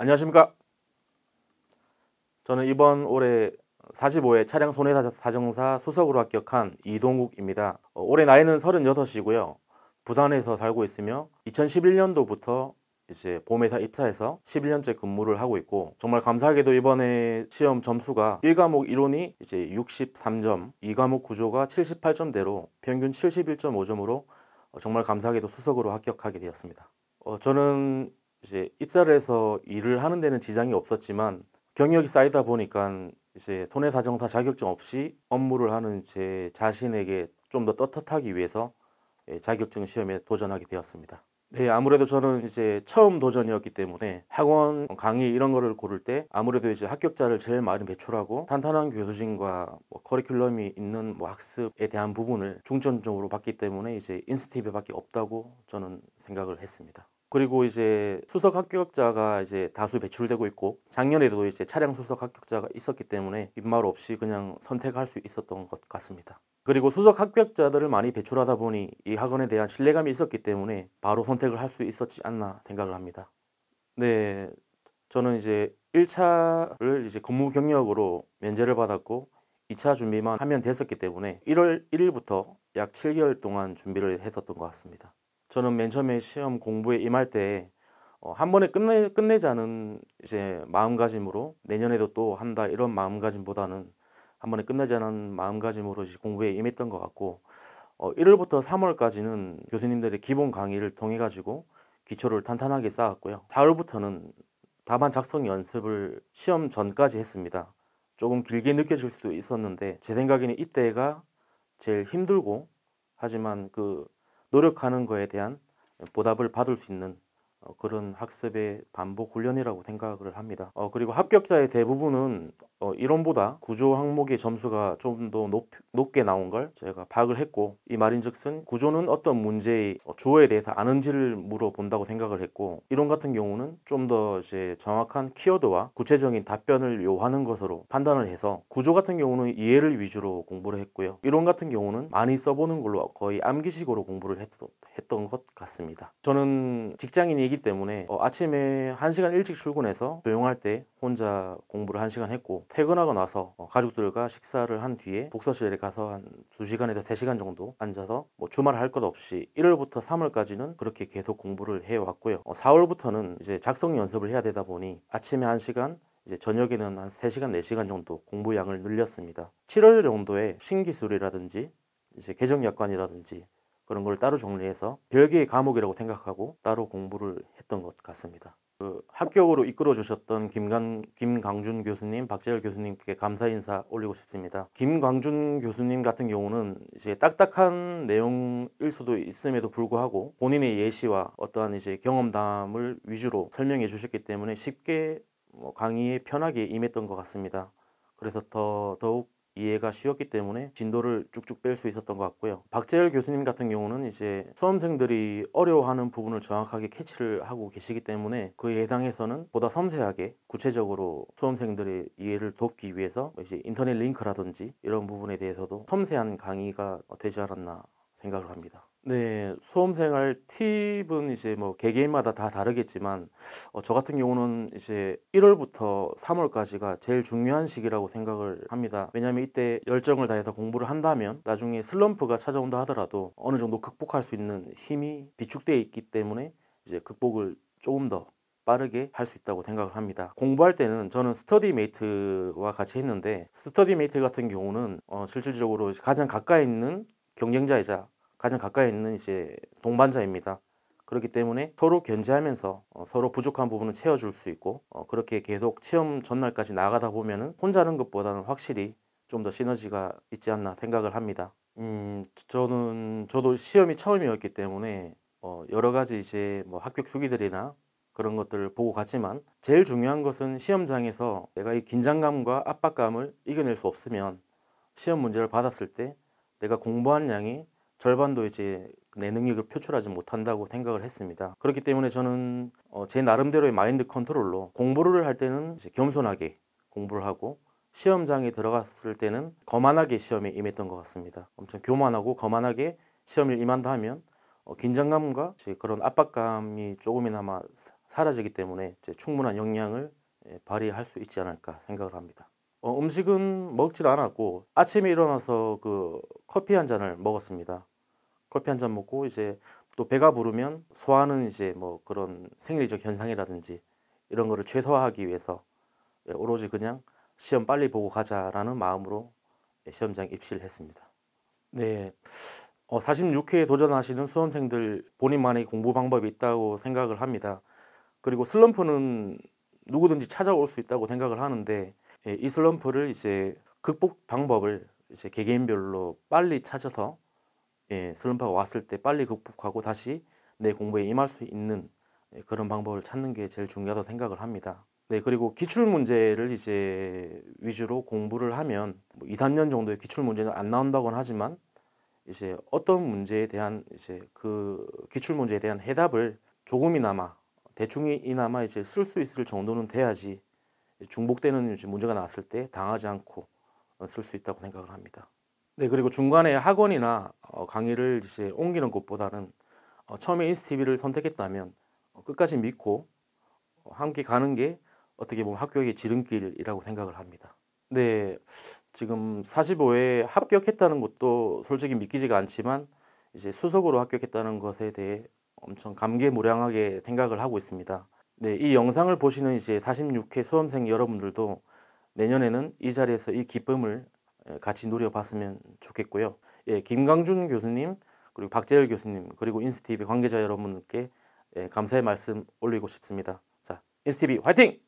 안녕하십니까 저는 이번 올해 45회 차량 손해사정사 수석으로 합격한 이동욱입니다 어, 올해 나이는 36이고요 부산에서 살고 있으며 2011년도부터 이제 보험회사 입사해서 11년째 근무를 하고 있고 정말 감사하게도 이번에 시험 점수가 1과목 이론이 이제 63점 2과목 구조가 78점대로 평균 71.5점으로 어, 정말 감사하게도 수석으로 합격하게 되었습니다 어, 저는 이제 입사를 해서 일을 하는 데는 지장이 없었지만 경력이 쌓이다 보니까 이제 손해사정사 자격증 없이 업무를 하는 제 자신에게 좀 더 떳떳하기 위해서 예, 자격증 시험에 도전하게 되었습니다. 네, 아무래도 저는 이제 처음 도전이었기 때문에 학원 강의 이런 거를 고를 때 아무래도 이제 합격자를 제일 많이 배출하고 탄탄한 교수진과 뭐 커리큘럼이 있는 뭐 학습에 대한 부분을 중점적으로 봤기 때문에 이제 인스티브밖에 없다고 저는 생각을 했습니다. 그리고 이제 수석 합격자가 이제 다수 배출되고 있고 작년에도 이제 차량 수석 합격자가 있었기 때문에 입말 없이 그냥 선택할 수 있었던 것 같습니다. 그리고 수석 합격자들을 많이 배출하다 보니 이 학원에 대한 신뢰감이 있었기 때문에 바로 선택을 할 수 있었지 않나 생각을 합니다. 네, 저는 이제 1차를 이제 근무 경력으로 면제를 받았고 2차 준비만 하면 됐었기 때문에 1월 1일부터 약 7개월 동안 준비를 했었던 것 같습니다. 저는 맨 처음에 시험 공부에 임할 때한 어, 번에 끝내, 끝내자는 이제 마음가짐으로 내년에도 또 한다 이런 마음가짐보다는 한 번에 끝내자는 마음가짐으로 이제 공부에 임했던 것 같고 어, 1월부터 3월까지는 교수님들의 기본 강의를 통해 가지고 기초를 탄탄하게 쌓았고요. 4월부터는 답안 작성 연습을 시험 전까지 했습니다. 조금 길게 느껴질 수도 있었는데 제 생각에는 이때가 제일 힘들고 하지만 그 노력하는 거에 대한 보답을 받을 수 있는 어, 그런 학습의 반복 훈련이라고 생각을 합니다. 어, 그리고 합격자의 대부분은 어, 이론보다 구조 항목의 점수가 좀 더 높게 나온 걸 제가 파악을 했고 이 말인즉슨 구조는 어떤 문제의 어, 주어에 대해서 아는지를 물어본다고 생각을 했고 이론 같은 경우는 좀 더 이제 정확한 키워드와 구체적인 답변을 요하는 것으로 판단을 해서 구조 같은 경우는 이해를 위주로 공부를 했고요. 이론 같은 경우는 많이 써보는 걸로 거의 암기식으로 공부를 했, 했던 것 같습니다. 저는 직장인이 아니기 때문에 어, 아침에 한시간 일찍 출근해서 조용할 때 혼자 공부를 한시간 했고 퇴근하고 나서 어, 가족들과 식사를 한 뒤에 독서실에 가서 한 두시간에서세시간 정도 앉아서 뭐 주말 할 것 없이 1월부터 3월까지는 그렇게 계속 공부를 해왔고요. 어, 4월부터는 이제 작성 연습을 해야 되다 보니 아침에 한시간 이제 저녁에는 한 3시간, 4시간 정도 공부양을 늘렸습니다. 7월 정도에 신기술이라든지 이제 개정약관이라든지 그런 걸 따로 정리해서 별개의 과목이라고 생각하고 따로 공부를 했던 것 같습니다. 그 합격으로 이끌어 주셨던 김강, 김강준 교수님, 박재열 교수님께 감사 인사 올리고 싶습니다. 김강준 교수님 같은 경우는 이제 딱딱한 내용일 수도 있음에도 불구하고 본인의 예시와 어떠한 이제 경험담을 위주로 설명해 주셨기 때문에 쉽게 뭐 강의에 편하게 임했던 것 같습니다. 그래서 더 더욱 이해가 쉬웠기 때문에 진도를 쭉쭉 뺄 수 있었던 것 같고요. 박재열 교수님 같은 경우는 이제 수험생들이 어려워하는 부분을 정확하게 캐치를 하고 계시기 때문에 그에 해당해서는 보다 섬세하게 구체적으로 수험생들의 이해를 돕기 위해서 이제 인터넷 링크라든지 이런 부분에 대해서도 섬세한 강의가 되지 않았나 생각을 합니다. 네, 수험생활 팁은 이제 뭐 개개인마다 다 다르겠지만 어, 저 같은 경우는 이제 1월부터 3월까지가 제일 중요한 시기라고 생각을 합니다. 왜냐하면 이때 열정을 다해서 공부를 한다면 나중에 슬럼프가 찾아온다 하더라도 어느 정도 극복할 수 있는 힘이 비축되어 있기 때문에 이제 극복을 조금 더 빠르게 할 수 있다고 생각을 합니다. 공부할 때는 저는 스터디메이트와 같이 했는데 스터디메이트 같은 경우는 어, 실질적으로 가장 가까이 있는 경쟁자이자 가장 가까이 있는 이제 동반자입니다. 그렇기 때문에 서로 견제하면서 어, 서로 부족한 부분을 채워줄 수 있고 어, 그렇게 계속 체험 전날까지 나가다 보면은 혼자 하는 것보다는 확실히 좀 더 시너지가 있지 않나 생각을 합니다. 음 저는 저도 시험이 처음이었기 때문에 어, 여러 가지 이제 뭐 합격 수기들이나 그런 것들을 보고 갔지만 제일 중요한 것은 시험장에서 내가 이 긴장감과 압박감을 이겨낼 수 없으면 시험 문제를 받았을 때 내가 공부한 양이 절반도 이제 내 능력을 표출하지 못한다고 생각을 했습니다. 그렇기 때문에 저는 어, 제 나름대로의 마인드 컨트롤로 공부를 할 때는 겸손하게 공부를 하고 시험장에 들어갔을 때는 거만하게 시험에 임했던 것 같습니다. 엄청 교만하고 거만하게 시험을 임한다 하면 어, 긴장감과 그런 압박감이 조금이나마 사라지기 때문에 충분한 영향을 예, 발휘할 수 있지 않을까 생각을 합니다. 어, 음식은 먹질 않았고 아침에 일어나서 그 커피 한 잔을 먹었습니다. 커피 한 잔 먹고 이제 또 배가 부르면 소화는 이제 뭐 그런 생리적 현상이라든지 이런 거를 최소화하기 위해서 예, 오로지 그냥 시험 빨리 보고 가자라는 마음으로 예, 시험장 입시를 했습니다. 네. 어, 46회에 도전하시는 수험생들 본인만의 공부 방법이 있다고 생각을 합니다. 그리고 슬럼프는 누구든지 찾아올 수 있다고 생각을 하는데 예, 이 슬럼프를 이제 극복 방법을 이제 개개인별로 빨리 찾아서 예, 슬럼프가 왔을 때 빨리 극복하고 다시 내 공부에 임할 수 있는 예, 그런 방법을 찾는 게 제일 중요하다고 생각을 합니다. 네, 그리고 기출 문제를 이제 위주로 공부를 하면 뭐 2, 3년 정도의 기출 문제는 안 나온다고는 하지만 이제 어떤 문제에 대한 이제 그 기출 문제에 대한 해답을 조금이나마 대충이나마 이제 쓸 수 있을 정도는 돼야지 중복되는 문제가 나왔을 때 당하지 않고 어, 쓸수 있다고 생각을 합니다. 네, 그리고 중간에 학원이나 어, 강의를 이제 옮기는 것보다는 어, 처음에 인스티비를 선택했다면 어, 끝까지 믿고 함께 가는 게 어떻게 보면 합격의 지름길이라고 생각을 합니다. 네, 지금 45회 합격했다는 것도 솔직히 믿기지가 않지만 이제 수석으로 합격했다는 것에 대해 엄청 감개무량하게 생각을 하고 있습니다. 네, 이 영상을 보시는 이제 46회 수험생 여러분들도 내년에는 이 자리에서 이 기쁨을 예, 같이 노려봤으면 좋겠고요. 예, 김강준 교수님 그리고 박재열 교수님 그리고 인스티비 관계자 여러분께 예, 감사의 말씀 올리고 싶습니다. 자, 인스티비 화이팅!